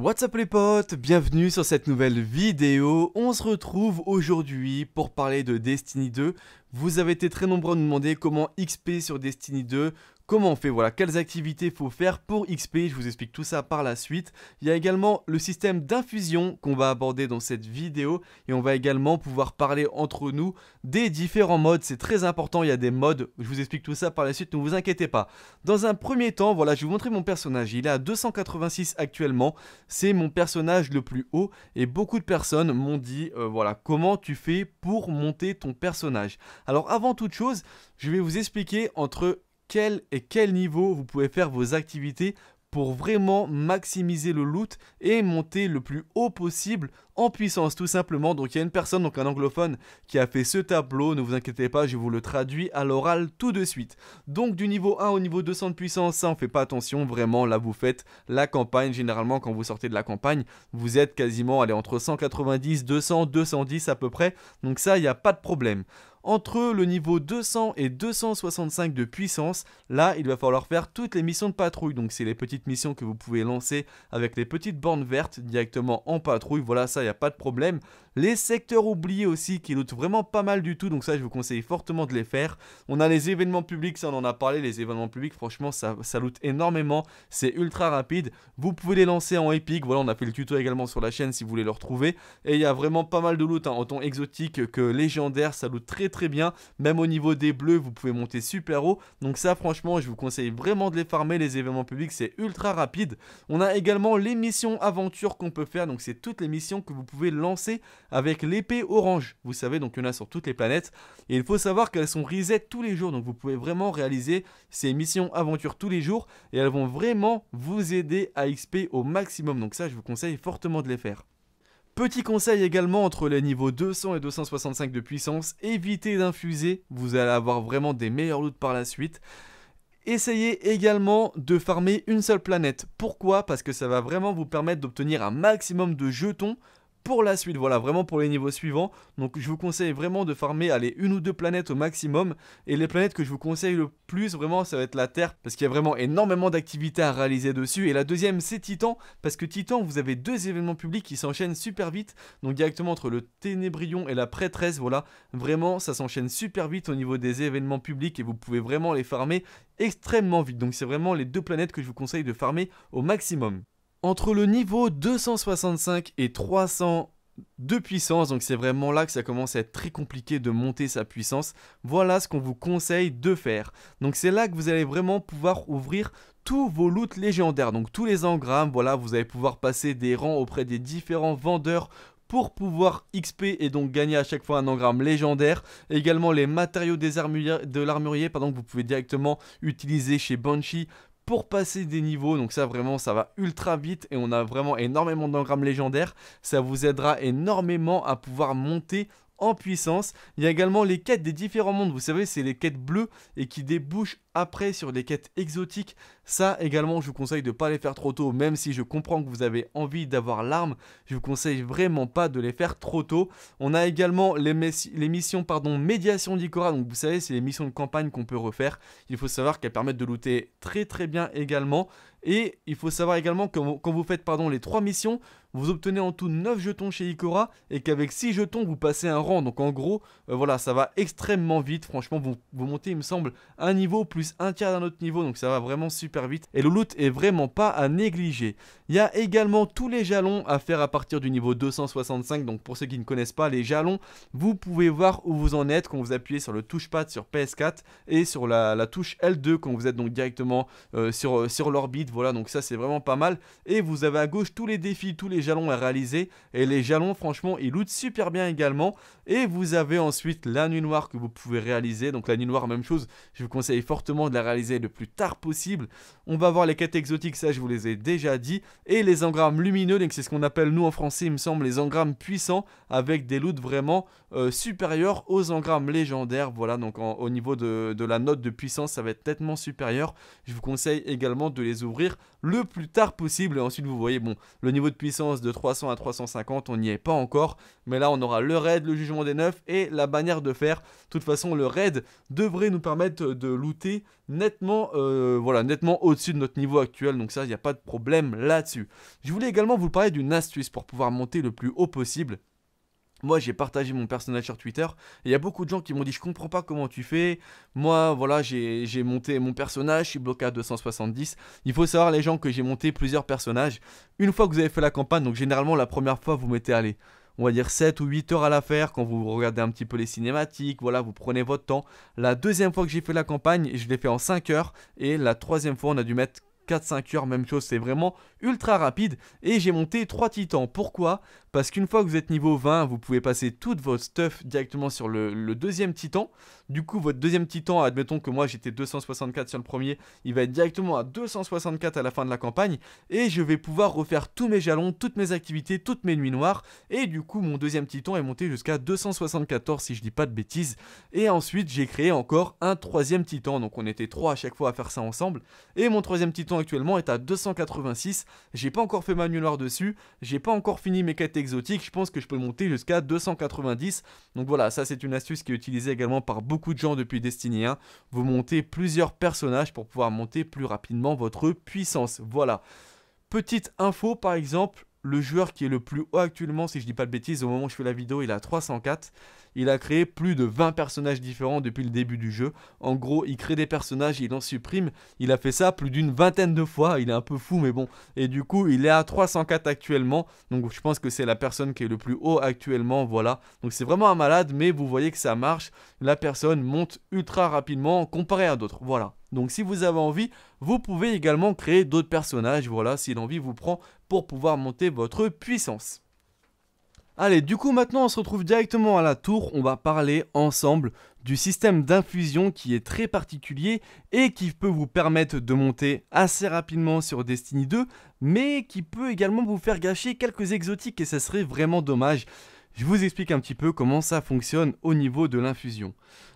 What's up les potes, bienvenue sur cette nouvelle vidéo. On se retrouve aujourd'hui pour parler de Destiny 2. Vous avez été très nombreux à nous demander comment XP sur Destiny 2, comment on fait, voilà, quelles activités faut faire pour XP, je vous explique tout ça par la suite. Il y a également le système d'infusion qu'on va aborder dans cette vidéo et on va également pouvoir parler entre nous des différents modes, c'est très important, il y a des modes, je vous explique tout ça par la suite, ne vous inquiétez pas. Dans un premier temps, voilà, je vais vous montrer mon personnage, il est à 286 actuellement, c'est mon personnage le plus haut et beaucoup de personnes m'ont dit, euh, voilà, comment tu fais pour monter ton personnage. Alors avant toute chose, je vais vous expliquer entre quel et quel niveau vous pouvez faire vos activités pour vraiment maximiser le loot et monter le plus haut possible en puissance tout simplement. Donc il y a une personne, donc un anglophone, qui a fait ce tableau, ne vous inquiétez pas, je vous le traduis à l'oral tout de suite. Donc du niveau 1 au niveau 200 de puissance, ça on fait pas attention, vraiment là vous faites la campagne, généralement quand vous sortez de la campagne, vous êtes quasiment allez, entre 190, 200, 210 à peu près, donc ça il n'y a pas de problème. Entre le niveau 200 et 265 de puissance, là il va falloir faire toutes les missions de patrouille. Donc c'est les petites missions que vous pouvez lancer avec les petites bornes vertes directement en patrouille. Voilà ça, il n'y a pas de problème. Les secteurs oubliés aussi qui lootent vraiment pas mal du tout, donc ça je vous conseille fortement de les faire. On a les événements publics, ça on en a parlé, les événements publics franchement ça, ça loot énormément, c'est ultra rapide. Vous pouvez les lancer en épique, voilà on a fait le tuto également sur la chaîne si vous voulez le retrouver. Et il y a vraiment pas mal de loot, hein, en autant exotique que légendaire, ça loot très très bien. Même au niveau des bleus, vous pouvez monter super haut. Donc ça franchement je vous conseille vraiment de les farmer, les événements publics c'est ultra rapide. On a également les missions aventures qu'on peut faire, donc c'est toutes les missions que vous pouvez lancer avec l'épée orange. Vous savez, donc il y en a sur toutes les planètes. Et il faut savoir qu'elles sont reset tous les jours. Donc vous pouvez vraiment réaliser ces missions aventures tous les jours. Et elles vont vraiment vous aider à XP au maximum. Donc ça, je vous conseille fortement de les faire. Petit conseil également entre les niveaux 200 et 265 de puissance, évitez d'infuser, vous allez avoir vraiment des meilleurs loots par la suite. Essayez également de farmer une seule planète. Pourquoi Parce que ça va vraiment vous permettre d'obtenir un maximum de jetons pour la suite, voilà, vraiment pour les niveaux suivants. Donc je vous conseille vraiment de farmer, allez, une ou deux planètes au maximum. Et les planètes que je vous conseille le plus, vraiment, ça va être la Terre, parce qu'il y a vraiment énormément d'activités à réaliser dessus. Et la deuxième, c'est Titan, parce que Titan, vous avez deux événements publics qui s'enchaînent super vite. Donc directement entre le Ténébrion et la Prêtresse, voilà, vraiment, ça s'enchaîne super vite au niveau des événements publics et vous pouvez vraiment les farmer extrêmement vite. Donc c'est vraiment les deux planètes que je vous conseille de farmer au maximum entre le niveau 265 et 300 de puissance, donc c'est vraiment là que ça commence à être très compliqué de monter sa puissance. Voilà ce qu'on vous conseille de faire. Donc c'est là que vous allez vraiment pouvoir ouvrir tous vos loots légendaires, donc tous les engrammes, voilà, vous allez pouvoir passer des rangs auprès des différents vendeurs pour pouvoir XP et donc gagner à chaque fois un engramme légendaire. Également les matériaux des de l'armurier, pardon, que vous pouvez directement utiliser chez Banshee pour passer des niveaux. Donc ça vraiment ça va ultra vite et on a vraiment énormément d'engrammes légendaires. Ça vous aidera énormément à pouvoir monter en puissance. Il y a également les quêtes des différents mondes, vous savez, c'est les quêtes bleues et qui débouchent après sur des quêtes exotiques. Ça également, je vous conseille de ne pas les faire trop tôt, même si je comprends que vous avez envie d'avoir l'arme, je vous conseille vraiment pas de les faire trop tôt. On a également les, les missions pardon, médiation d'icora donc vous savez, c'est les missions de campagne qu'on peut refaire. Il faut savoir qu'elles permettent de looter très très bien également. Et il faut savoir également que quand vous faites pardon, les 3 missions, vous obtenez en tout 9 jetons chez Ikora et qu'avec 6 jetons, vous passez un rang. Donc en gros, euh, voilà, ça va extrêmement vite. Franchement, vous, montez, il me semble, un niveau plus un tiers d'un autre niveau. Donc ça va vraiment super vite. Et le loot est vraiment pas à négliger. Il y a également tous les jalons à faire à partir du niveau 265. Donc pour ceux qui ne connaissent pas les jalons, vous pouvez voir où vous en êtes quand vous appuyez sur le touchpad sur PS4 et sur la, touche L2 quand vous êtes donc directement euh, sur, sur l'orbite voilà, donc ça c'est vraiment pas mal. Et vous avez à gauche tous les défis, tous les jalons à réaliser, et les jalons franchement ils lootent super bien également. Et vous avez ensuite la nuit noire que vous pouvez réaliser, donc la nuit noire même chose, je vous conseille fortement de la réaliser le plus tard possible. On va voir les quêtes exotiques, ça je vous les ai déjà dit, et les engrammes lumineux, donc c'est ce qu'on appelle nous en français il me semble les engrammes puissants, avec des loots vraiment euh, supérieurs aux engrammes légendaires, voilà, donc au niveau de, de la note de puissance ça va être nettement supérieur. Je vous conseille également de les ouvrir le plus tard possible. Et ensuite, vous voyez, bon, le niveau de puissance de 300 à 350, on n'y est pas encore. Mais là, on aura le raid, le jugement des neufs et la bannière de fer. De toute façon, le raid devrait nous permettre de looter nettement, euh, voilà, nettement au-dessus de notre niveau actuel. Donc ça, il n'y a pas de problème là-dessus. Je voulais également vous parler d'une astuce pour pouvoir monter le plus haut possible. Moi, j'ai partagé mon personnage sur Twitter. Il y a beaucoup de gens qui m'ont dit Je comprends pas comment tu fais. Moi, voilà, j'ai monté mon personnage. Je suis bloqué à 270. Il faut savoir, les gens, que j'ai monté plusieurs personnages. Une fois que vous avez fait la campagne, donc généralement, la première fois, vous mettez allez, on va dire 7 ou 8 heures à la faire quand vous regardez un petit peu les cinématiques, voilà, vous prenez votre temps. La deuxième fois que j'ai fait la campagne, je l'ai fait en 5 heures et la troisième fois, on a dû mettre 4-5 heures, même chose, c'est vraiment ultra rapide. Et j'ai monté 3 titans. Pourquoi parce qu'une fois que vous êtes niveau 20, vous pouvez passer toute votre stuff directement sur le, deuxième titan. Du coup, votre deuxième titan, admettons que moi j'étais 264 sur le premier, il va être directement à 264 à la fin de la campagne. Et je vais pouvoir refaire tous mes jalons, toutes mes activités, toutes mes nuits noires. Et du coup, mon deuxième titan est monté jusqu'à 274 si je dis pas de bêtises. Et ensuite, j'ai créé encore un troisième titan. Donc on était trois à chaque fois à faire ça ensemble. Et mon troisième titan actuellement est à 286. J'ai pas encore fait ma nuit noire dessus. J'ai pas encore fini mes quêtes exotique, je pense que je peux monter jusqu'à 290. Donc voilà, ça c'est une astuce qui est utilisée également par beaucoup de gens depuis Destiny 1. Vous montez plusieurs personnages pour pouvoir monter plus rapidement votre puissance. Voilà. Petite info par exemple, le joueur qui est le plus haut actuellement, si je dis pas de bêtises, au moment où je fais la vidéo, il a 304. Il a créé plus de 20 personnages différents depuis le début du jeu. En gros, il crée des personnages, il en supprime. Il a fait ça plus d'une vingtaine de fois. Il est un peu fou, mais bon. Et du coup, il est à 304 actuellement. Donc, je pense que c'est la personne qui est le plus haut actuellement. Voilà. Donc, c'est vraiment un malade, mais vous voyez que ça marche. La personne monte ultra rapidement comparé à d'autres. Voilà. Donc si vous avez envie, vous pouvez également créer d'autres personnages, voilà, si l'envie vous prend pour pouvoir monter votre puissance. Allez, du coup maintenant on se retrouve directement à la tour, on va parler ensemble du système d'infusion qui est très particulier et qui peut vous permettre de monter assez rapidement sur Destiny 2, mais qui peut également vous faire gâcher quelques exotiques et ça serait vraiment dommage je vous explique un petit peu comment ça fonctionne au niveau de l'infusion.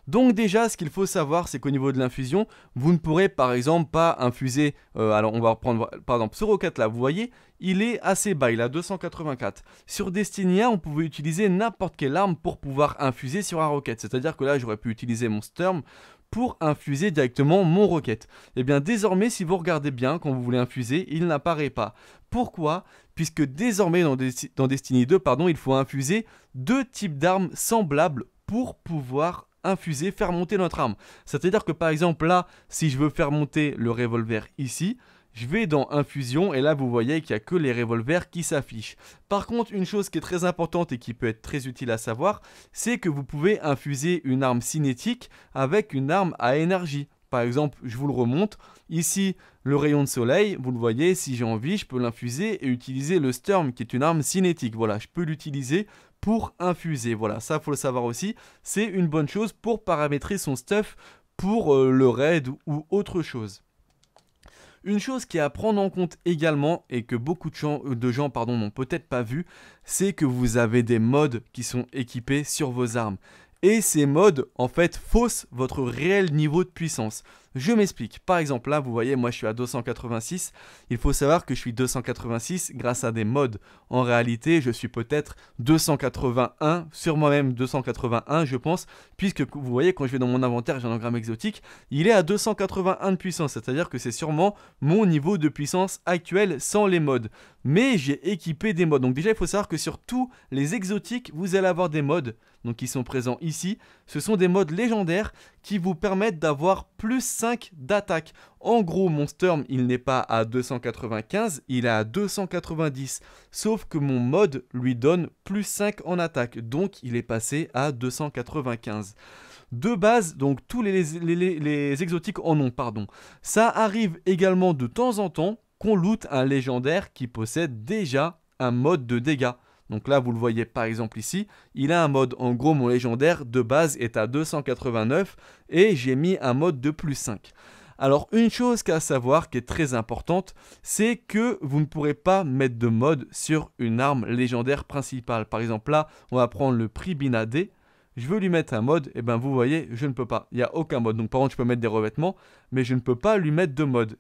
Donc déjà, ce qu'il faut savoir, c'est qu'au niveau de l'infusion, vous ne pourrez par exemple pas infuser, euh, alors on va reprendre par exemple ce Rocket là, vous voyez, il est assez bas, il a 284. Sur Destinia, on pouvait utiliser n'importe quelle arme pour pouvoir infuser sur un Rocket, c'est-à-dire que là j'aurais pu utiliser mon Sturm, pour infuser directement mon roquette. Et eh bien désormais, si vous regardez bien quand vous voulez infuser, il n'apparaît pas. Pourquoi Puisque désormais dans, dans, Destiny 2, pardon, il faut infuser deux types d'armes semblables pour pouvoir infuser, faire monter notre arme. C'est-à-dire que par exemple là, si je veux faire monter le revolver ici, je vais dans Infusion et là vous voyez qu'il n'y a que les revolvers qui s'affichent. Par contre, une chose qui est très importante et qui peut être très utile à savoir, c'est que vous pouvez infuser une arme cinétique avec une arme à énergie. Par exemple, je vous le remonte. Ici, le rayon de soleil, vous le voyez, si j'ai envie, je peux l'infuser et utiliser le Sturm, qui est une arme cinétique. Voilà, je peux l'utiliser pour infuser. Voilà, ça, faut le savoir aussi. C'est une bonne chose pour paramétrer son stuff pour euh, le raid ou autre chose. Une chose qui est à prendre en compte également et que beaucoup de gens, euh, n'ont peut-être pas vu, c'est que vous avez des modes qui sont équipés sur vos armes. Et ces modes, en fait, faussent votre réel niveau de puissance. Je m'explique. Par exemple, là, vous voyez, moi je suis à 286. Il faut savoir que je suis 286 grâce à des modes. En réalité, je suis peut-être 281, sur moi-même 281, je pense, puisque vous voyez, quand je vais dans mon inventaire, j'ai un engramme exotique, il est à 281 de puissance, c'est-à-dire que c'est sûrement mon niveau de puissance actuel sans les modes. Mais j'ai équipé des modes. Donc déjà, il faut savoir que sur tous les exotiques, vous allez avoir des modes, donc qui sont présents ici. Ce sont des modes légendaires qui vous permettent d'avoir plus d'attaque. En gros, mon Storm, il n'est pas à 295, il est à 290. Sauf que mon mode lui donne plus 5 en attaque, donc il est passé à 295. De base, donc tous les, les exotiques en ont, pardon. Ça arrive également de temps en temps qu'on loot un légendaire qui possède déjà un mode de dégâts. Donc là, vous le voyez par exemple ici, il a un mode, en gros, mon légendaire de base est à 289 et j'ai mis un mode de plus 5. Alors une chose qu'à savoir qui est très importante, c'est que vous ne pourrez pas mettre de mode sur une arme légendaire principale. Par exemple là, on va prendre le prix Binadé. Je veux lui mettre un mode, et eh bien vous voyez, je ne peux pas. Il n'y a aucun mode. Donc par contre, je peux mettre des revêtements, mais je ne peux pas lui mettre de mode.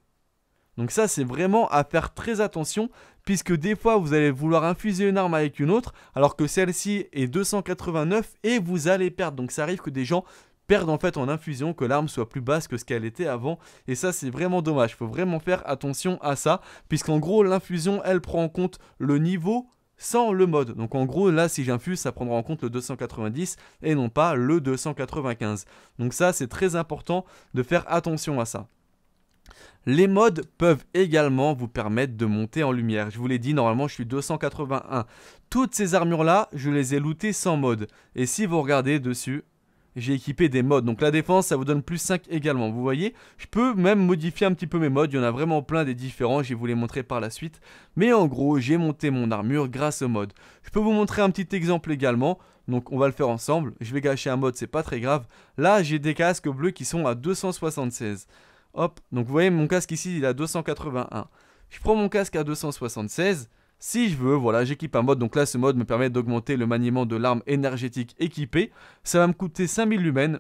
Donc ça c'est vraiment à faire très attention puisque des fois vous allez vouloir infuser une arme avec une autre alors que celle-ci est 289 et vous allez perdre. Donc ça arrive que des gens perdent en fait en infusion, que l'arme soit plus basse que ce qu'elle était avant. Et ça, c'est vraiment dommage. il Faut vraiment faire attention à ça, puisqu'en gros, l'infusion, elle prend en compte le niveau sans le mode. Donc en gros, là, si j'infuse, ça prendra en compte le 290 et non pas le 295. Donc ça, c'est très important de faire attention à ça. Les modes peuvent également vous permettre de monter en lumière. Je vous l'ai dit, normalement je suis 281. Toutes ces armures-là, je les ai lootées sans mode. Et si vous regardez dessus, j'ai équipé des modes. Donc la défense, ça vous donne plus 5 également. Vous voyez, je peux même modifier un petit peu mes modes. Il y en a vraiment plein des différents. Je vais vous les montrer par la suite. Mais en gros, j'ai monté mon armure grâce aux mode. Je peux vous montrer un petit exemple également. Donc on va le faire ensemble. Je vais gâcher un mode, c'est pas très grave. Là, j'ai des casques bleus qui sont à 276. Hop, donc vous voyez mon casque ici il a 281. Je prends mon casque à 276. Si je veux, voilà, j'équipe un mode. Donc là, ce mode me permet d'augmenter le maniement de l'arme énergétique équipée. Ça va me coûter 5000 lumens.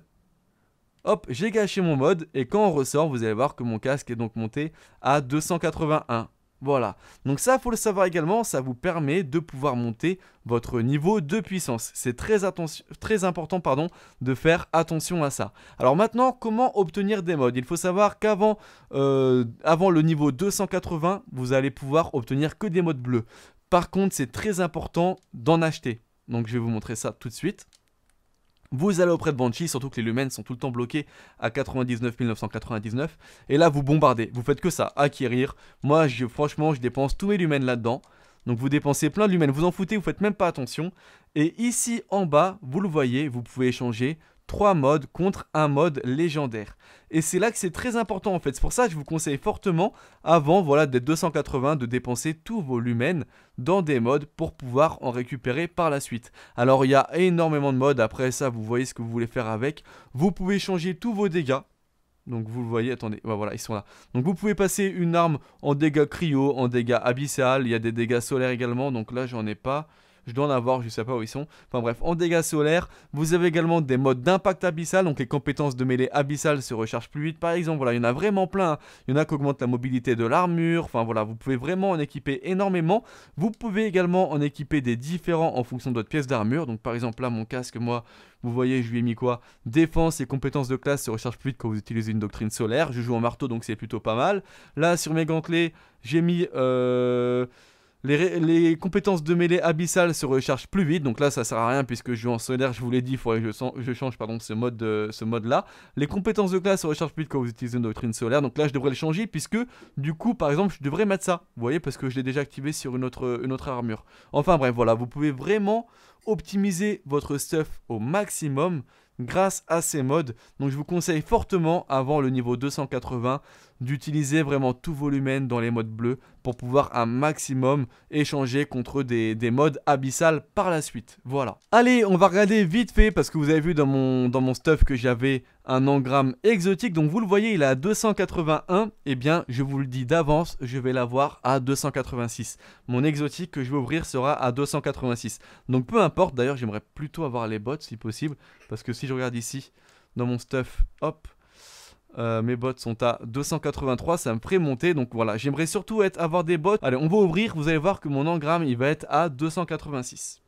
Hop, j'ai gâché mon mode. Et quand on ressort, vous allez voir que mon casque est donc monté à 281. Voilà, donc ça faut le savoir également, ça vous permet de pouvoir monter votre niveau de puissance. C'est très, très important pardon, de faire attention à ça. Alors maintenant, comment obtenir des modes Il faut savoir qu'avant euh, avant le niveau 280, vous allez pouvoir obtenir que des modes bleus. Par contre, c'est très important d'en acheter. Donc je vais vous montrer ça tout de suite. Vous allez auprès de Banshee, surtout que les Lumens sont tout le temps bloqués à 99 999. Et là, vous bombardez. Vous faites que ça, acquérir. Moi, je, franchement, je dépense tous mes Lumens là-dedans. Donc vous dépensez plein de lumens, vous en foutez, vous faites même pas attention. Et ici en bas, vous le voyez, vous pouvez échanger 3 modes contre un mode légendaire. Et c'est là que c'est très important en fait. C'est pour ça que je vous conseille fortement, avant voilà, d'être 280, de dépenser tous vos lumens dans des modes pour pouvoir en récupérer par la suite. Alors il y a énormément de modes, après ça vous voyez ce que vous voulez faire avec. Vous pouvez changer tous vos dégâts. Donc vous le voyez, attendez, voilà, ils sont là. Donc vous pouvez passer une arme en dégâts cryo, en dégâts abyssal, il y a des dégâts solaires également, donc là j'en ai pas. Je dois en avoir, je sais pas où ils sont. Enfin bref, en dégâts solaires, vous avez également des modes d'impact abyssal, donc les compétences de mêlée abyssal se rechargent plus vite par exemple. Voilà, il y en a vraiment plein. Il y en a qui augmentent la mobilité de l'armure. Enfin voilà, vous pouvez vraiment en équiper énormément. Vous pouvez également en équiper des différents en fonction de votre pièce d'armure. Donc par exemple là, mon casque, moi, vous voyez, je lui ai mis quoi Défense et compétences de classe se rechargent plus vite quand vous utilisez une doctrine solaire. Je joue en marteau, donc c'est plutôt pas mal. Là, sur mes gantelets, j'ai mis... Euh, les, compétences de mêlée abyssale se rechargent plus vite, donc là ça sert à rien puisque je joue en solaire, je vous l'ai dit, il faudrait que je, change pardon, ce mode, euh, ce mode là. Les compétences de classe se rechargent plus vite quand vous utilisez une doctrine solaire, donc là je devrais le changer puisque du coup par exemple je devrais mettre ça, vous voyez, parce que je l'ai déjà activé sur une autre, une autre armure. Enfin bref, voilà, vous pouvez vraiment optimiser votre stuff au maximum grâce à ces modes, donc je vous conseille fortement avant le niveau 280 d'utiliser vraiment tout volumen dans les modes bleus pour pouvoir un maximum échanger contre des, modes abyssales par la suite. Voilà. Allez, on va regarder vite fait parce que vous avez vu dans mon, dans mon stuff que j'avais un engramme exotique. Donc vous le voyez, il est à 281. Eh bien, je vous le dis d'avance, je vais l'avoir à 286. Mon exotique que je vais ouvrir sera à 286. Donc peu importe, d'ailleurs j'aimerais plutôt avoir les bots si possible. Parce que si je regarde ici, dans mon stuff, hop, euh, mes bottes sont à 283, ça me ferait monter. Donc voilà, j'aimerais surtout avoir des bottes Allez, on va ouvrir, vous allez voir que mon engramme, il va être à 286.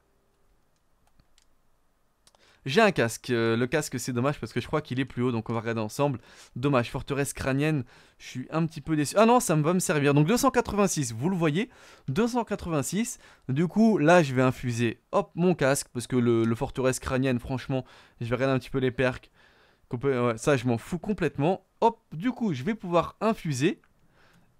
J'ai un casque, euh, le casque c'est dommage parce que je crois qu'il est plus haut donc on va regarder ensemble Dommage, forteresse crânienne, je suis un petit peu déçu Ah non ça va me servir, donc 286, vous le voyez, 286 Du coup là je vais infuser, hop mon casque parce que le, forteresse crânienne franchement Je vais regarder un petit peu les percs ça, je m'en fous complètement. Hop, du coup, je vais pouvoir infuser.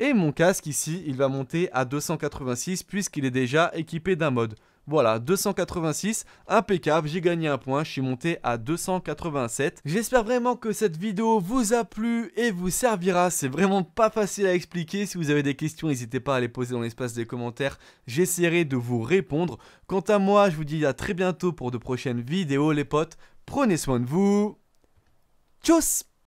Et mon casque ici, il va monter à 286 puisqu'il est déjà équipé d'un mode. Voilà, 286, impeccable, j'ai gagné un point, je suis monté à 287. J'espère vraiment que cette vidéo vous a plu et vous servira, c'est vraiment pas facile à expliquer. Si vous avez des questions, n'hésitez pas à les poser dans l'espace des commentaires, j'essaierai de vous répondre. Quant à moi, je vous dis à très bientôt pour de prochaines vidéos les potes, prenez soin de vous Tschüss!